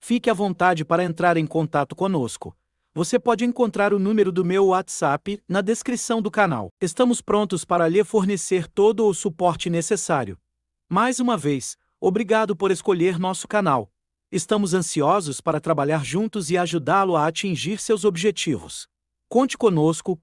fique à vontade para entrar em contato conosco. Você pode encontrar o número do meu WhatsApp na descrição do canal. Estamos prontos para lhe fornecer todo o suporte necessário. Mais uma vez, obrigado por escolher nosso canal. Estamos ansiosos para trabalhar juntos e ajudá-lo a atingir seus objetivos. Conte conosco